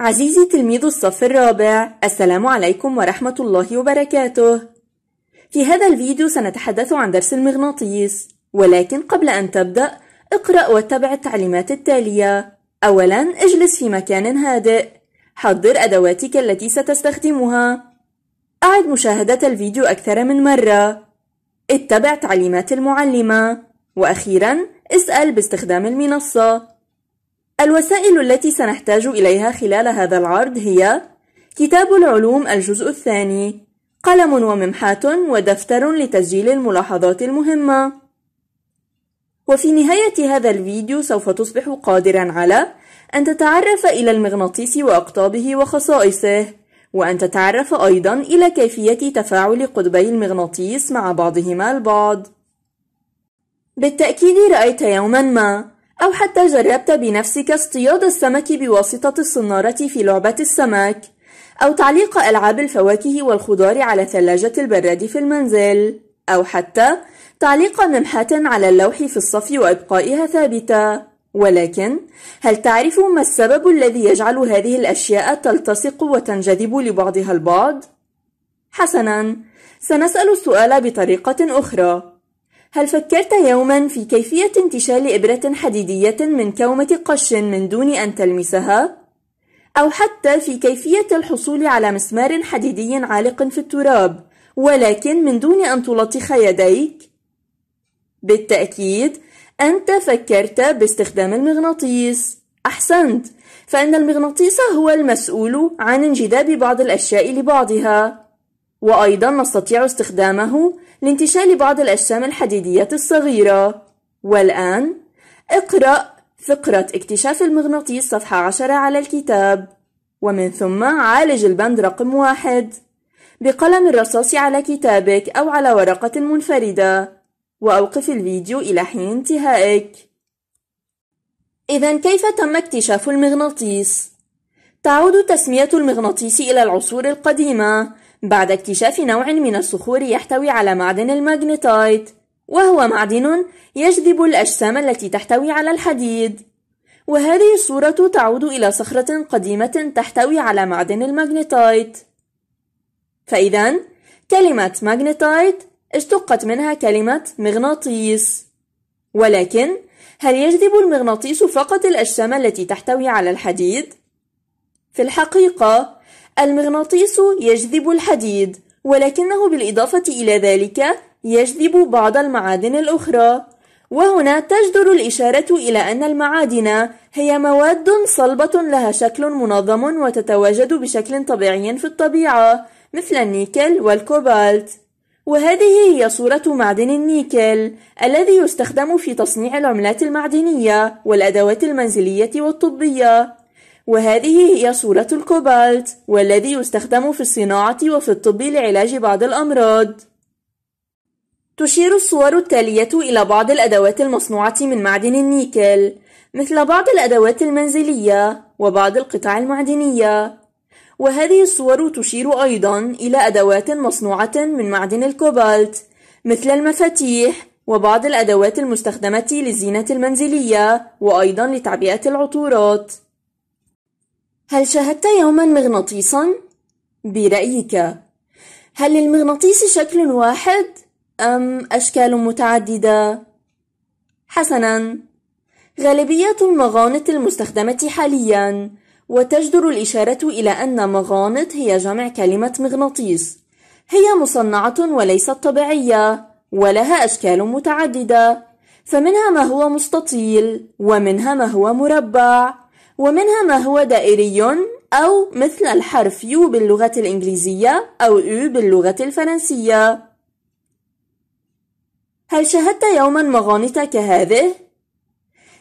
عزيزي تلميذ الصف الرابع السلام عليكم ورحمة الله وبركاته في هذا الفيديو سنتحدث عن درس المغناطيس ولكن قبل أن تبدأ اقرأ واتبع التعليمات التالية أولا اجلس في مكان هادئ حضر أدواتك التي ستستخدمها أعد مشاهدة الفيديو أكثر من مرة اتبع تعليمات المعلمة وأخيرا اسأل باستخدام المنصة الوسائل التي سنحتاج إليها خلال هذا العرض هي كتاب العلوم الجزء الثاني قلم وممحاة ودفتر لتسجيل الملاحظات المهمة وفي نهاية هذا الفيديو سوف تصبح قادرا على أن تتعرف إلى المغناطيس وأقطابه وخصائصه وأن تتعرف أيضا إلى كيفية تفاعل قطبي المغناطيس مع بعضهما البعض بالتأكيد رأيت يوما ما أو حتى جربت بنفسك اصطياد السمك بواسطة الصنارة في لعبة السمك أو تعليق ألعاب الفواكه والخضار على ثلاجة البراد في المنزل أو حتى تعليق ممحاة على اللوح في الصف وإبقائها ثابتة ولكن هل تعرف ما السبب الذي يجعل هذه الأشياء تلتصق وتنجذب لبعضها البعض؟ حسناً سنسأل السؤال بطريقة أخرى هل فكرت يوما في كيفية انتشال إبرة حديدية من كومة قش من دون أن تلمسها؟ أو حتى في كيفية الحصول على مسمار حديدي عالق في التراب ولكن من دون أن تلطخ يديك؟ بالتأكيد أنت فكرت باستخدام المغناطيس أحسنت فإن المغناطيس هو المسؤول عن انجذاب بعض الأشياء لبعضها وأيضا نستطيع استخدامه لانتشال بعض الأجسام الحديدية الصغيرة والآن اقرأ فقرة اكتشاف المغناطيس صفحة 10 على الكتاب ومن ثم عالج البند رقم واحد بقلم الرصاص على كتابك أو على ورقة منفردة وأوقف الفيديو إلى حين انتهائك إذا كيف تم اكتشاف المغناطيس؟ تعود تسمية المغناطيس إلى العصور القديمة بعد اكتشاف نوع من الصخور يحتوي على معدن الماغنيتايت وهو معدن يجذب الأجسام التي تحتوي على الحديد وهذه الصورة تعود إلى صخرة قديمة تحتوي على معدن الماغنيتايت فإذا كلمة ماغنيتايت اشتقت منها كلمة مغناطيس ولكن هل يجذب المغناطيس فقط الأجسام التي تحتوي على الحديد؟ في الحقيقة المغناطيس يجذب الحديد ولكنه بالإضافة إلى ذلك يجذب بعض المعادن الأخرى وهنا تجدر الإشارة إلى أن المعادن هي مواد صلبة لها شكل منظم وتتواجد بشكل طبيعي في الطبيعة مثل النيكل والكوبالت وهذه هي صورة معدن النيكل الذي يستخدم في تصنيع العملات المعدنية والأدوات المنزلية والطبية وهذه هي صورة الكوبالت والذي يستخدم في الصناعة وفي الطب لعلاج بعض الأمراض تشير الصور التالية إلى بعض الأدوات المصنوعة من معدن النيكل مثل بعض الأدوات المنزلية وبعض القطع المعدنية وهذه الصور تشير أيضا إلى أدوات مصنوعة من معدن الكوبالت مثل المفاتيح وبعض الأدوات المستخدمة للزينة المنزلية وأيضا لتعبئة العطورات هل شاهدت يوما مغناطيسا؟ برأيك هل للمغناطيس شكل واحد أم أشكال متعددة؟ حسنا غالبية المغانط المستخدمة حاليا وتجدر الإشارة إلى أن مغانط هي جمع كلمة مغناطيس هي مصنعة وليست طبيعية ولها أشكال متعددة فمنها ما هو مستطيل ومنها ما هو مربع ومنها ما هو دائري أو مثل الحرف يو باللغة الإنجليزية أو يو باللغة الفرنسية هل شاهدت يوما مغانطة كهذه؟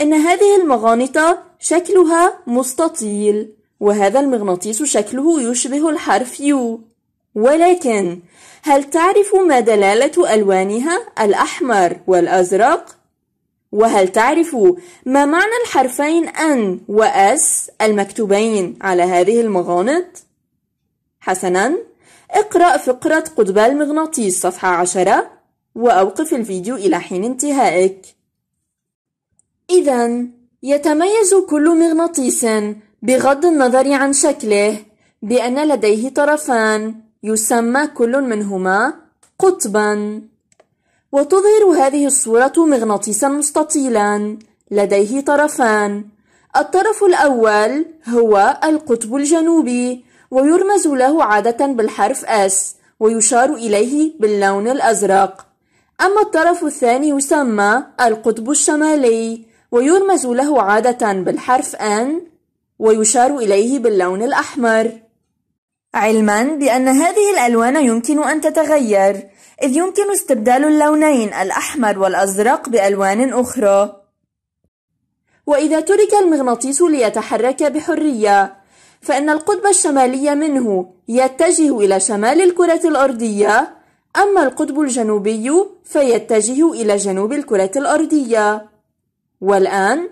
إن هذه المغانطة شكلها مستطيل وهذا المغناطيس شكله يشبه الحرف يو ولكن هل تعرف ما دلالة ألوانها الأحمر والأزرق؟ وهل تعرف ما معنى الحرفين أن وأس المكتوبين على هذه المغانط؟ حسناً اقرأ فقرة قطب المغناطيس صفحة عشرة وأوقف الفيديو إلى حين انتهائك إذا يتميز كل مغناطيس بغض النظر عن شكله بأن لديه طرفان يسمى كل منهما قطباً وتظهر هذه الصورة مغناطيسا مستطيلا لديه طرفان الطرف الأول هو القطب الجنوبي ويرمز له عادة بالحرف S ويشار إليه باللون الأزرق أما الطرف الثاني يسمى القطب الشمالي ويرمز له عادة بالحرف N ويشار إليه باللون الأحمر علما بأن هذه الألوان يمكن أن تتغير إذ يمكن استبدال اللونين الأحمر والأزرق بألوان أخرى وإذا ترك المغناطيس ليتحرك بحرية فإن القطب الشمالي منه يتجه إلى شمال الكرة الأرضية أما القطب الجنوبي فيتجه إلى جنوب الكرة الأرضية والآن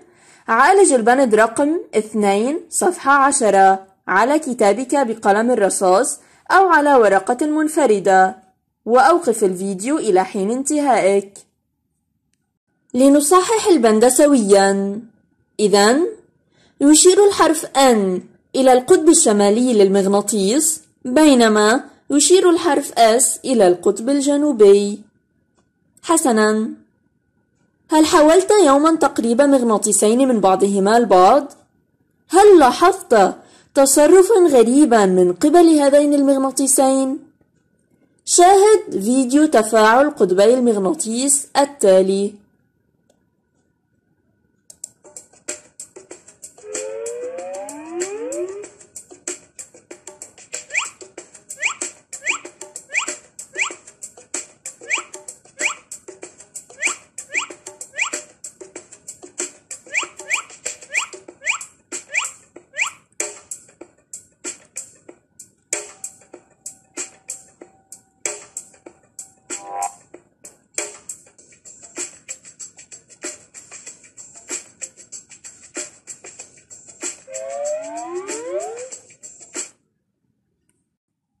عالج البند رقم 2 صفحة 10 على كتابك بقلم الرصاص أو على ورقة منفردة وأوقف الفيديو إلى حين انتهائك لنصحح البند سويا إذا يشير الحرف N إلى القطب الشمالي للمغناطيس بينما يشير الحرف S إلى القطب الجنوبي حسنا هل حاولت يوما تقريب مغناطيسين من بعضهما البعض؟ هل لاحظت تصرفا غريبا من قبل هذين المغناطيسين؟ شاهد فيديو تفاعل قطبي المغناطيس التالي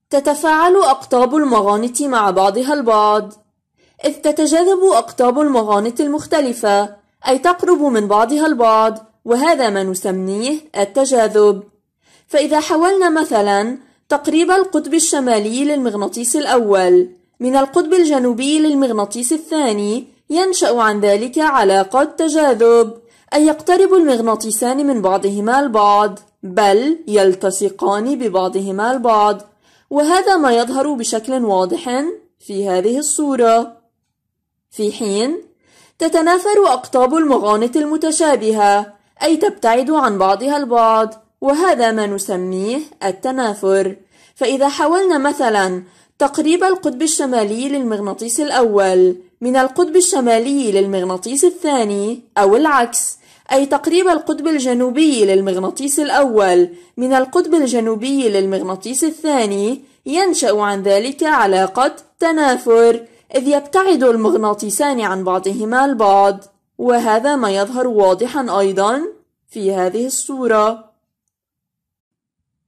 تتفاعل أقطاب المغانط مع بعضها البعض إذ تتجاذب أقطاب المغانط المختلفة أي تقرب من بعضها البعض وهذا ما نسميه التجاذب فإذا حاولنا مثلا تقريب القطب الشمالي للمغناطيس الأول من القطب الجنوبي للمغناطيس الثاني ينشأ عن ذلك علاقة تجاذب أي يقترب المغناطيسان من بعضهما البعض بل يلتصقان ببعضهما البعض وهذا ما يظهر بشكل واضح في هذه الصورة في حين تتنافر أقطاب المغانط المتشابهة أي تبتعد عن بعضها البعض وهذا ما نسميه التنافر فإذا حاولنا مثلا تقريب القطب الشمالي للمغناطيس الأول من القطب الشمالي للمغناطيس الثاني أو العكس أي تقريب القطب الجنوبي للمغناطيس الأول من القطب الجنوبي للمغناطيس الثاني ينشأ عن ذلك علاقة تنافر إذ يبتعد المغناطيسان عن بعضهما البعض وهذا ما يظهر واضحا أيضا في هذه الصورة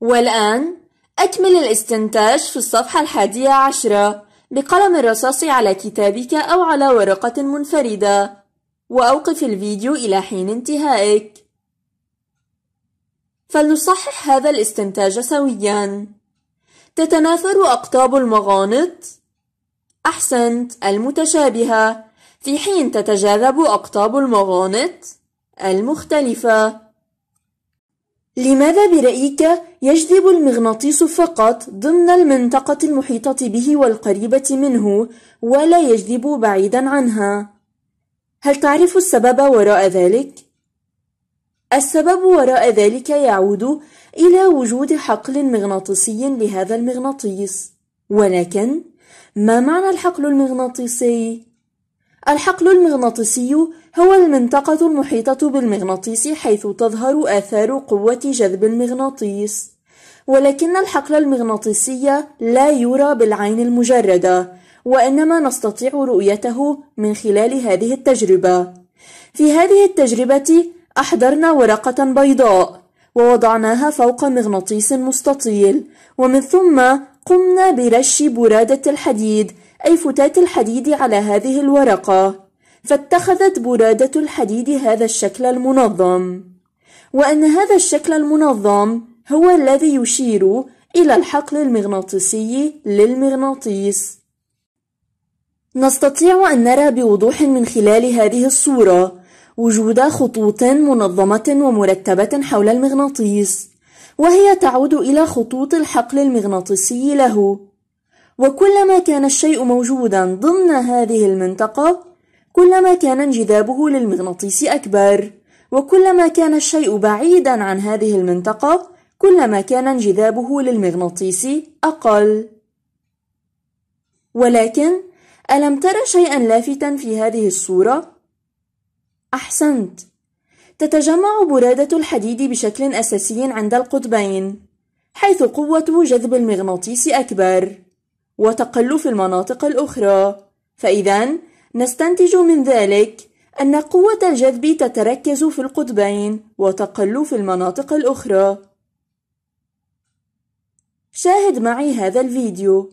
والآن أكمل الاستنتاج في الصفحة الحادية عشرة بقلم الرصاص على كتابك أو على ورقة منفردة وأوقف الفيديو إلى حين انتهائك فلنصحح هذا الاستنتاج سويا تتناثر أقطاب المغانط أحسنت المتشابهة في حين تتجاذب أقطاب المغانط المختلفة لماذا برأيك يجذب المغناطيس فقط ضمن المنطقة المحيطة به والقريبة منه ولا يجذب بعيدا عنها؟ هل تعرف السبب وراء ذلك؟ السبب وراء ذلك يعود إلى وجود حقل مغناطيسي لهذا المغناطيس، ولكن ما معنى الحقل المغناطيسي؟ الحقل المغناطيسي هو المنطقة المحيطة بالمغناطيس حيث تظهر آثار قوة جذب المغناطيس، ولكن الحقل المغناطيسي لا يرى بالعين المجردة، وإنما نستطيع رؤيته من خلال هذه التجربة في هذه التجربة أحضرنا ورقة بيضاء ووضعناها فوق مغناطيس مستطيل ومن ثم قمنا برش برادة الحديد أي فتات الحديد على هذه الورقة فاتخذت برادة الحديد هذا الشكل المنظم وأن هذا الشكل المنظم هو الذي يشير إلى الحقل المغناطيسي للمغناطيس نستطيع أن نرى بوضوح من خلال هذه الصورة وجود خطوط منظمة ومرتبة حول المغناطيس وهي تعود إلى خطوط الحقل المغناطيسي له وكلما كان الشيء موجودا ضمن هذه المنطقة كلما كان انجذابه للمغناطيس أكبر وكلما كان الشيء بعيدا عن هذه المنطقة كلما كان انجذابه للمغناطيس أقل ولكن ألم ترى شيئا لافتا في هذه الصورة؟ أحسنت تتجمع برادة الحديد بشكل أساسي عند القطبين حيث قوة جذب المغناطيس أكبر وتقل في المناطق الأخرى فإذا نستنتج من ذلك أن قوة الجذب تتركز في القطبين وتقل في المناطق الأخرى شاهد معي هذا الفيديو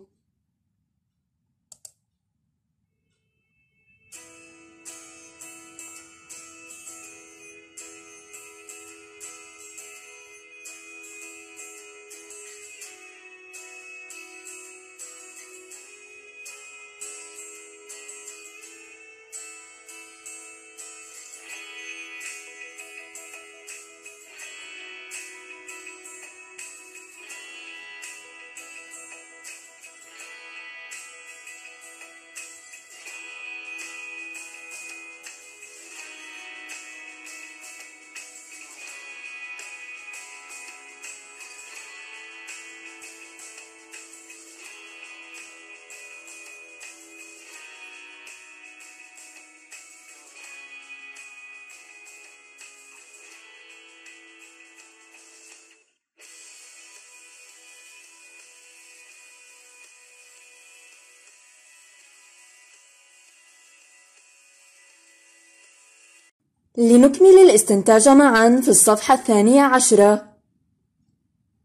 لنكمل الاستنتاج معا في الصفحة الثانية عشرة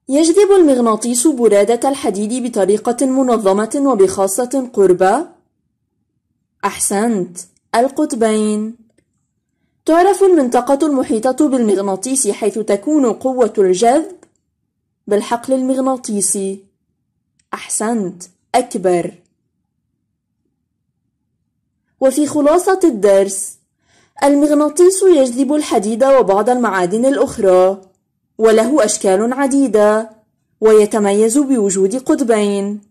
يجذب المغناطيس برادة الحديد بطريقة منظمة وبخاصة قربة أحسنت القطبين تعرف المنطقة المحيطة بالمغناطيس حيث تكون قوة الجذب بالحقل المغناطيسي أحسنت أكبر وفي خلاصة الدرس المغناطيس يجذب الحديد وبعض المعادن الأخرى، وله أشكال عديدة، ويتميز بوجود قطبين،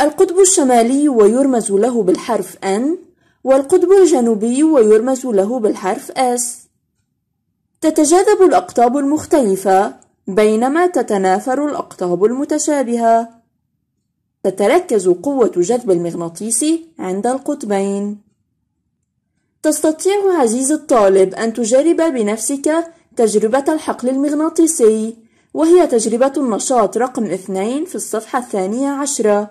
القطب الشمالي ويرمز له بالحرف N، والقطب الجنوبي ويرمز له بالحرف S. تتجاذب الأقطاب المختلفة بينما تتنافر الأقطاب المتشابهة. تتركز قوة جذب المغناطيس عند القطبين. تستطيع عزيزي الطالب أن تجرب بنفسك تجربة الحقل المغناطيسي وهي تجربة النشاط رقم اثنين في الصفحة الثانية عشرة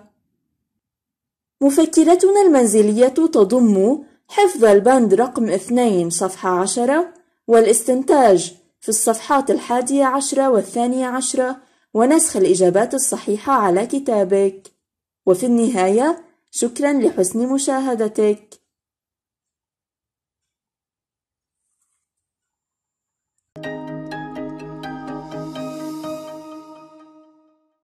مفكرتنا المنزلية تضم حفظ البند رقم اثنين صفحة عشرة والاستنتاج في الصفحات الحادية عشرة والثانية عشرة ونسخ الإجابات الصحيحة على كتابك وفي النهاية شكرا لحسن مشاهدتك